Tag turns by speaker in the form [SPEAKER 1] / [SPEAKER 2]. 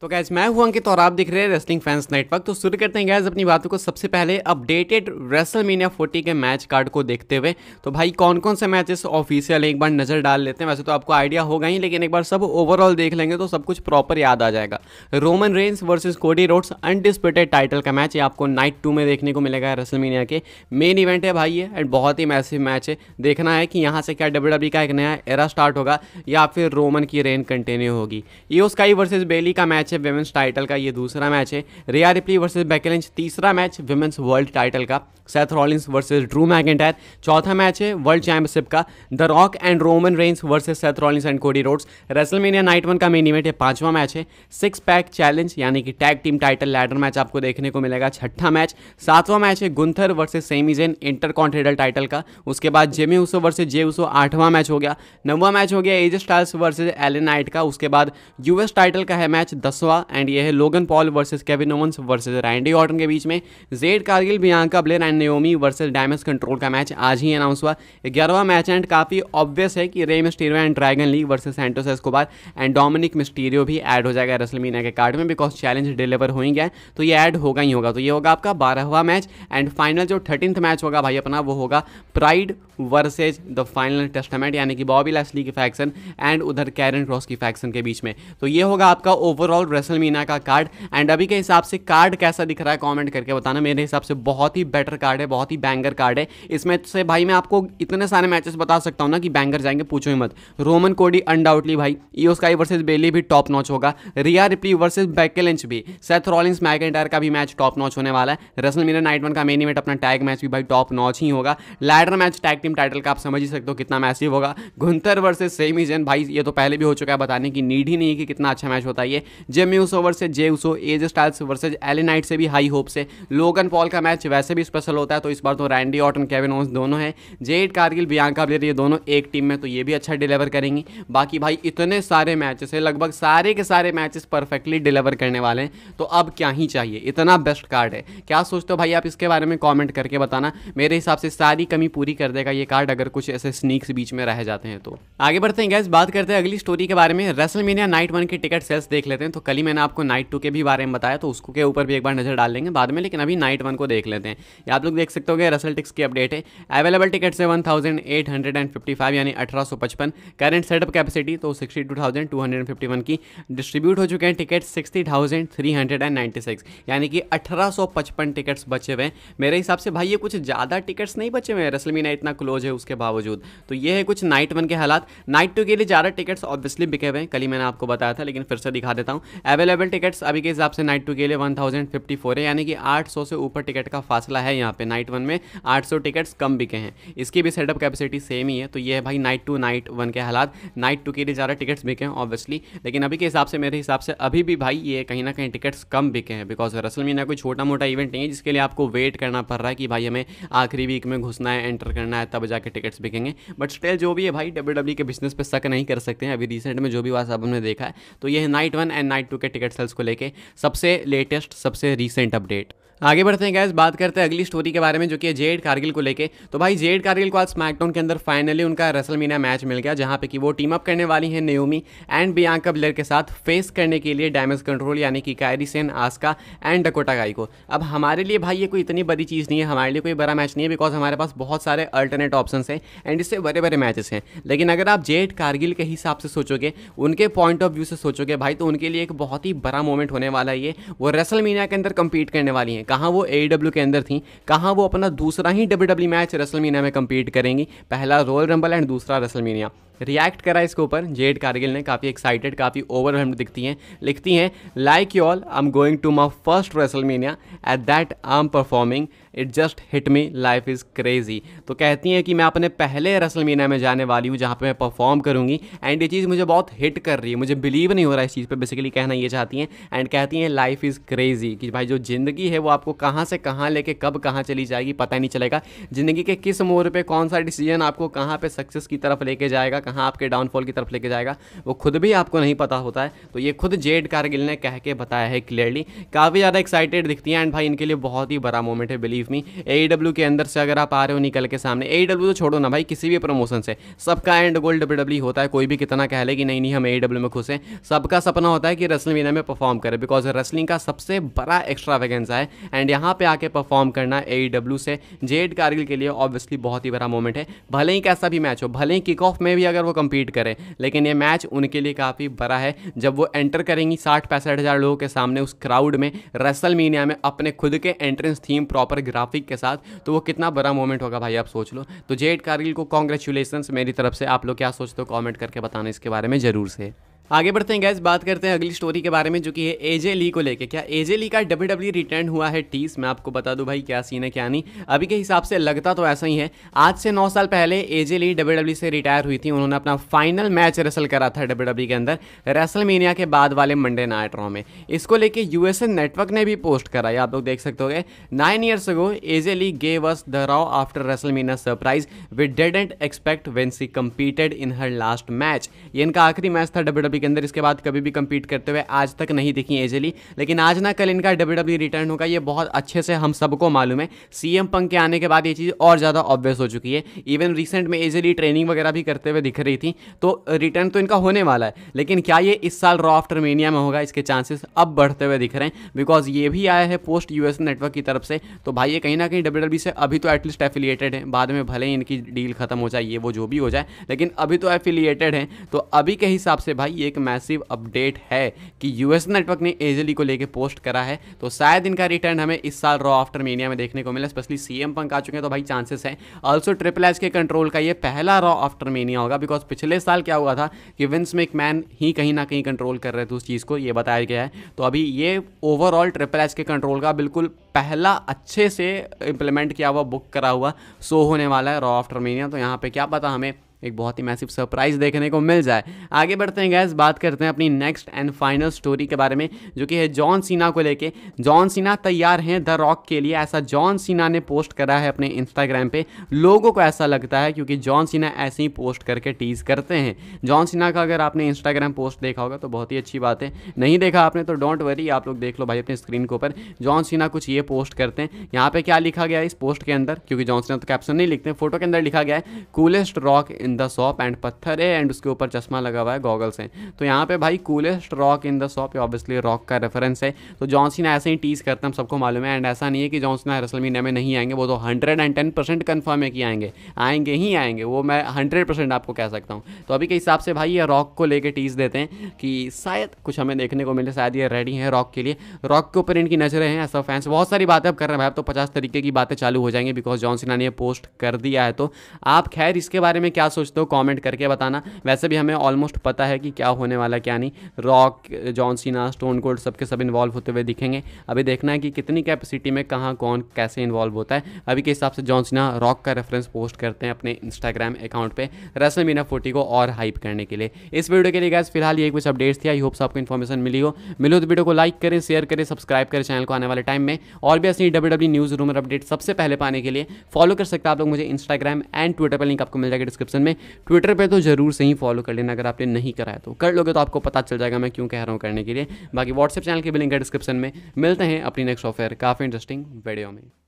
[SPEAKER 1] तो गैस मैं हुआ अंकित और आप दिख रहे हैं रेसलिंग फैंस नेटवर्क तो शुरू करते हैं गैस अपनी बातों को सबसे पहले अपडेटेड रेसल मीनिया फोर्टी के मैच कार्ड को देखते हुए तो भाई कौन कौन से मैचेस ऑफिशियल एक बार नज़र डाल लेते हैं वैसे तो आपको आइडिया होगा ही लेकिन एक बार सब ओवरऑल देख लेंगे तो सब कुछ प्रॉपर याद आ जाएगा Roman Reigns versus Cody Rhodes undisputed title का मैच ये आपको नाइट टू में देखने को मिलेगा रेसल मीनिया के मेन इवेंट है भाई ये एंड बहुत ही मैसिव मैच है देखना है कि यहाँ से क्या डब्ल्यू e का एक नया एरा स्टार्ट होगा या फिर रोमन की रेन कंटिन्यू होगी ये उसकाई वर्सेज बेली का मैच मैच है वेमेंस टाइटल का ये दूसरा मैच है रिया रिपली वर्सेज बैकेलेंच तीसरा मैच वेमेंस वर्ल्ड टाइटल का Seth Rollins versus Drew McIntyre चौथा मैच है वर्ल्ड चैंपियनशिप का the Rock and Roman Reigns versus Seth Rollins and Cody Rhodes WrestleMania night one का मेन इवेंट है पांचवा match है six pack challenge यानी कि tag team title ladder match आपको देखने को मिलेगा छठा मैच सातवां मैच है Gunther versus Sami Zayn continental title का उसके बाद जेमी उसो वर्सेज जे उसो आठवां मैच हो गया नौवा मैच हो गया AJ Styles versus LA Knight का उसके बाद यूएस टाइटल का है मैच द जोसवा एंड ये है Logan Paul versus Kevin Owens versus Randy Orton के बीच में Jade Cargill Bianca Belair and Naomi versus Damage Control का मैच आज ही अनाउंस हुआ ग्यारहवा मैच एंड काफ़ी ऑब्वियस है कि Rey Mysterio and Dragon Lee versus Santos Escobar and Dominik Mysterio भी ऐड हो जाएगा रेसलमीना के कार्ड में बिकॉज चैलेंज डिलीवर हो ही गया तो ये ऐड होगा ही होगा तो ये होगा आपका बारहवा मैच एंड फाइनल जो थर्टींथ मैच होगा भाई अपना वो होगा Pride versus the Final Testament यानी कि बॉबी लैसली की फैक्शन एंड उधर कैरन क्रॉस की फैक्शन के बीच में तो ये होगा आपका ओवरऑल और रेसल मीना का कार्ड एंड अभी के हिसाब से कार्ड कैसा दिख रहा है कॉमेंट करके बताना मेरे हिसाब से बहुत ही बेटर कार्ड है बहुत ही बैंगर कार्ड है इसमें से भाई मैं आपको इतने सारे मैचेस बता सकता हूँ ना कि बैंगर जाएंगे पूछो ही मत रोमन कोडी अनडाउटली भाई ईओ स्काई वर्सेज बेली भी टॉप नॉच होगा रिया रिप्ली वर्सेज बैकेलेंच भी सेथ रॉलिंग्स मैकेंटायर का भी मैच टॉप नॉच होने वाला है रेसल मीना नाइट वन का मेन इवेंट अपना टैग मैच भी भाई टॉप नॉच ही होगा ladder match tag team title का आप समझ ही सकते हो कितना मैसिव होगा घुंतर वर्सेज सेमी जैन भाई ये तो पहले भी हो चुका है बताने की नीड ही नहीं है कि कितना अच्छा मैच होता है ये जेम्यूस ओवर से Jey Uso AJ Styles versus LA Knight से भी हाई होप से लोगन पॉल का मैच वैसे भी स्पेशल होता है तो इस बार तो रैंडी ऑटन केविन ओन्स दोनों हैं जेड कारगिल बियांका ब्लेयर ये दोनों एक टीम में तो ये भी अच्छा डिलीवर करेंगी बाकी भाई इतने सारे मैचेस हैं लगभग सारे के सारे मैचेस परफेक्टली डिलीवर करने वाले हैं तो अब क्या ही चाहिए इतना बेस्ट कार्ड है क्या सोचते हो भाई आप इसके बारे में कॉमेंट करके बताना मेरे हिसाब से सारी कमी पूरी कर देगा ये कार्ड अगर कुछ ऐसे स्नीक्स बीच में रह जाते हैं तो आगे बढ़ते हैं गैस बात करते हैं अगली स्टोरी के बारे में रेसल नाइट वन की टिकट सेल्स देख लेते हैं तो कल ही मैंने आपको नाइट टू के भी बारे में बताया तो उसको के ऊपर भी एक बार नज़र डाल लेंगे बाद में लेकिन अभी नाइट वन को देख लेते हैं ये आप लोग देख सकते हो रसल टिक्स की अपडेट है अवेलेबल टिकट्स से one thousand eight hundred and fifty five यानी अठारह सौ पचपन करेंट सेटअप कैपेसिटी तो sixty two thousand two hundred fifty one की डिस्ट्रीब्यूट हो चुके हैं ticket sixty thousand three hundred and ninety six यानी कि अठारह सौ पचपन टिकट्स बचे हुए हैं मेरे हिसाब से भाई ये कुछ ज़्यादा टिकट्स नहीं बचे हुए हैं रसलमीना इतना क्लोज है उसके बावजूद तो ये है कुछ नाइट वन के हालात नाइट टू के लिए ज़्यादा टिकट्स ऑब्वियसली बिके हुए हैं कल ही मैंने आपको बताया था लेकिन फिर से दिखा देता हूँ अवेलेबल टिकट्स अभी के हिसाब से नाइट टू के लिए वन थाउजेंड फिफ्टी फोर है यानी कि आठ सौ से ऊपर टिकट का फासला है यहाँ पे नाइट वन में आठ सौ टिकट्स कम बिके हैं इसकी भी सेटअप कैपेसिटी सेम ही है तो ये है भाई नाइट टू नाइट वन के हालात नाइट टू के लिए ज़्यादा टिकट्स बिके हैं ऑब्वियसली लेकिन अभी के हिसाब से मेरे हिसाब से अभी भी भाई ये कहीं ना कहीं टिकट्स कम बिके हैं बिकॉज रसल मीना कोई छोटा मोटा इवेंट नहीं है जिसके लिए आपको वेट करना पड़ रहा है कि भाई हमें आखिरी वीक में घुसना है एंटर करना है तब जाके टिकट्स बिकेंगे बट स्टिल जो भी है भाई डब्ल्यू e के बिजनेस पर शक नहीं कर सकते हैं अभी रिसेंट में जो भी वास्तव हमने देखा है तो ये night one and night two के टिकट सेल्स को लेके सबसे लेटेस्ट सबसे रिसेंट अपडेट आगे बढ़ते हैं गैस बात करते हैं अगली स्टोरी के बारे में जो कि जेड कारगिल को लेके तो भाई जेड कारगिल को आज स्मैकडाउन के अंदर फाइनली उनका रसल मीना मैच मिल गया जहां पे कि वो टीम अप करने वाली हैं नयोमी एंड बियांका ब्लेयर के साथ फेस करने के लिए डैमेज कंट्रोल यानी कि Kairi Sane Asuka and Dakota Kai को अब हमारे लिए भाई ये कोई इतनी बड़ी चीज़ नहीं है हमारे लिए कोई बड़ा मैच नहीं है बिकॉज हमारे पास बहुत सारे अल्टरनेट ऑप्शन हैं एंड इससे बड़े बड़े मैचेस हैं लेकिन अगर आप जेड कारगिल के हिसाब से सोचोगे उनके पॉइंट ऑफ व्यू से सोचोगे भाई तो उनके लिए एक बहुत ही बड़ा मोमेंट होने वाला है ये वो रेसल के अंदर कम्पीट करने वाली हैं कहाँ वो ए e के अंदर थी कहाँ वो अपना दूसरा ही डब्ल्यू मैच रेसल में कम्पीट करेंगी पहला रॉयल रंबल एंड दूसरा रेसल रिएक्ट करा इसके ऊपर जेड कारगिल ने काफ़ी एक्साइटेड काफ़ी ओवरवेल्म्ड दिखती हैं लिखती हैं like you all I am going to my first Mania at that I am performing it just hit me life is crazy तो कहती हैं कि मैं अपने पहले रसल मीना में जाने वाली हूँ जहाँ पे मैं परफॉर्म करूँगी एंड ये चीज़ मुझे बहुत हिट कर रही है मुझे बिलीव नहीं हो रहा है इस चीज़ पे बेसिकली कहना ये चाहती हैं एंड कहती हैं लाइफ इज़ क्रेजी कि भाई जो ज़िंदगी है वो आपको कहाँ से कहाँ लेके कब कहाँ चली जाएगी पता नहीं चलेगा ज़िंदगी के किस मोड़ पर कौन सा डिसीजन आपको कहाँ पर सक्सेस की तरफ लेके जाएगा कहाँ आपके डाउनफॉल की तरफ लेके जाएगा वो खुद भी आपको नहीं पता होता है तो ये खुद जेड कारगिल ने कह के बताया है क्लियरली काफ़ी ज़्यादा एक्साइटेड दिखती हैं एंड भाई इनके लिए बहुत ही बड़ा मोमेंट है बिलीव मी ए के अंदर से अगर आप आ रहे हो निकल के सामने ए e तो छोड़ो ना भाई किसी भी प्रमोशन से सबका एंड गोल डब्ल्यू होता है कोई भी कितना कह ले कि नहीं नहीं हम ए e में खुश हैं सबका सपना होता है कि रेसलिंग में परफॉर्म करें बिकॉज रेसलिंग का सबसे बड़ा एक्स्ट्रा वैकेंसा है एंड यहाँ पर आके परफॉर्म करना ए e से जेड कारगिल के लिए ऑब्वियसली बहुत ही बड़ा मोमेंट है भले ही कैसा भी मैच हो भले ही किक ऑफ में भी अगर अगर वो कम्पीट करें लेकिन ये मैच उनके लिए काफ़ी बड़ा है जब वो एंटर करेंगी साठ पैंसठ हज़ार लोगों के सामने उस क्राउड में रसल मीनिया में अपने खुद के एंट्रेंस थीम प्रॉपर ग्राफिक के साथ तो वो कितना बड़ा मोमेंट होगा भाई आप सोच लो तो जेड कारगिल को कॉन्ग्रेचुलेसन्स मेरी तरफ से आप लोग क्या सोचते हो कॉमेंट करके बताना इसके बारे में ज़रूर से आगे बढ़ते हैं गैस बात करते हैं अगली स्टोरी के बारे में जो कि है एजे ली को लेके क्या एजे ली का डब्ल्यू डब्ल्यू रिटर्न हुआ है टीस मैं आपको बता दूं भाई क्या सीन है क्या नहीं अभी के हिसाब से लगता तो ऐसा ही है आज से नौ साल पहले एजे ली डब्ल्यू डब्ल्यू से रिटायर हुई थी उन्होंने अपना फाइनल मैच रेसल करा था डब्ल्यू डब्ल्यू e के अंदर रेसल मीनिया के बाद वाले मंडे नाइट रॉ में इसको लेकर यूएसए नेटवर्क ने भी पोस्ट करा आप लोग देख सकते हो गए nine years ago AJ Lee gave us the Raw after WrestleMania surprise dead and expect when she competed in her last match ये इनका आखिरी मैच था डब्ल्यू के अंदर इसके बाद कभी भी कम्पीट करते हुए आज तक नहीं दिखी एजली लेकिन आज ना कल इनका डब्ल्यू रिटर्न e होगा ये बहुत अच्छे से हम सबको मालूम है सी एम पंक के आने के बाद ये चीज़ और ज़्यादा ऑब्वियस हो चुकी है इवन रिसेंट में एजली ट्रेनिंग वगैरह भी करते हुए दिख रही थी तो रिटर्न तो इनका होने वाला है लेकिन क्या ये इस साल रॉ आफ्टर में होगा इसके चांसेस अब बढ़ते हुए दिख रहे हैं बिकॉज ये भी आया है पोस्ट यूएस नेटवर्क की तरफ से तो भाई ये कहीं ना कहीं डब्ल्यू e से अभी तो एटलीस्ट एफिलिएटेड है बाद में भले ही इनकी डील खत्म हो जाए ये वो जो भी हो जाए लेकिन अभी तो एफिलिएटेड है तो अभी के हिसाब से भाई ये एक मैसिव अपडेट है कि यूएस नेटवर्क ने एजली e को लेके पोस्ट करा है तो शायद इनका रिटर्न हमें इस साल रॉ आफ्टर मीनिया में देखने को मिला स्पेशली सीएम पंक आ चुके हैं तो भाई चांसेस हैं ऑल्सो ट्रिपल एच के कंट्रोल का ये पहला रॉ आफ्टर मीनिया होगा बिकॉज पिछले साल क्या हुआ था कि विंस मैन ही कहीं ना कहीं कंट्रोल कर रहे थे उस चीज़ को ये बताया गया है तो अभी ये ओवरऑल ट्रिपल एच के कंट्रोल का बिल्कुल पहला अच्छे से इम्प्लीमेंट किया हुआ बुक करा हुआ शो होने वाला है रॉ आफ्टर मीनिया तो यहाँ पे क्या पता हमें एक बहुत ही मैसिव सरप्राइज देखने को मिल जाए आगे बढ़ते हैं गैस बात करते हैं अपनी नेक्स्ट एंड फाइनल स्टोरी के बारे में जो कि है जॉन सीना को लेके जॉन सीना तैयार हैं द रॉक के लिए ऐसा जॉन सीना ने पोस्ट करा है अपने इंस्टाग्राम पे लोगों को ऐसा लगता है क्योंकि जॉन सीना ऐसे ही पोस्ट करके टीज करते हैं जॉन सीना का अगर आपने इंस्टाग्राम पोस्ट देखा होगा तो बहुत ही अच्छी बात है नहीं देखा आपने तो डोंट वरी आप लोग देख लो भाई अपने स्क्रीन के ऊपर जॉन सीना कुछ ये पोस्ट करते हैं यहाँ पर क्या लिखा गया है इस पोस्ट के अंदर क्योंकि जॉन सीना तो कैप्शन नहीं लिखते फोटो के अंदर लिखा गया है coolest rock in the shop and पत्थर है एंड उसके ऊपर चश्मा लगा हुआ है गॉगल्स हैं तो यहाँ पे भाई coolest rock in the shop obviously Rock का रेफरेंस है तो जॉनसिना ऐसे ही टीज करते हैं सबको मालूम है एंड ऐसा नहीं है कि रसल रसलमीना में नहीं आएंगे वो तो hundred and ten percent confirm है कि आएंगे आएंगे ही आएंगे वो मैं हंड्रेड परसेंट आपको कह सकता हूँ तो अभी के हिसाब से भाई ये रॉक को लेकर टीज देते हैं कि शायद कुछ हमें देखने को मिले शायद ये रेडी है रॉक के लिए रॉक के ऊपर इनकी नजरें हैं ऐसा फैंस बहुत सारी बातें अब कर रहे हैं भाई अब तो पचास तरीके की बातें चालू हो जाएंगे बिकॉज जॉनसिना ने पोस्ट कर दिया है तो आप खैर इसके बारे में क्या सोचते हो कमेंट करके बताना वैसे भी हमें ऑलमोस्ट पता है कि क्या होने वाला क्या नहीं Rock John Cena Stone Cold सबके सब इन्वॉल्व होते हुए दिखेंगे अभी देखना है कि कितनी कैपेसिटी में कहाँ कौन कैसे इन्वॉल्व होता है अभी के हिसाब से जॉन सीना रॉक का रेफरेंस पोस्ट करते हैं अपने इंस्टाग्राम अकाउंट पर रेसल मीना फोर्टी को और हाइप करने के लिए इस वीडियो के लिए गैस फिलहाल ये कुछ अपडेट्स थी आई होप्स आपको इन्फॉर्मेशन मिली हो मिलो तो वीडियो को लाइक करें शेयर करें सब्सक्राइब करें चैनल को आने वाले टाइम में और भी ऐसी डब्ल्यू न्यूज़ रूमर अपडेट सबसे पहले पाने के लिए फॉलो कर सकते हैं आप लोग मुझे इंस्टाग्राम एंड ट्विटर पर लिंक आपको मिल जाएगा डिस्क्रिप्शन में हमें ट्विटर पर तो ज़रूर से ही फॉलो कर लेना अगर आपने नहीं कराया तो कर लोगे तो आपको पता चल जाएगा मैं क्यों कह रहा हूँ करने के लिए बाकी व्हाट्सएप चैनल के भी लिंक है डिस्क्रिप्शन में मिलते हैं अपनी नेक्स्ट ऑफेयर काफ़ी इंटरेस्टिंग वीडियो में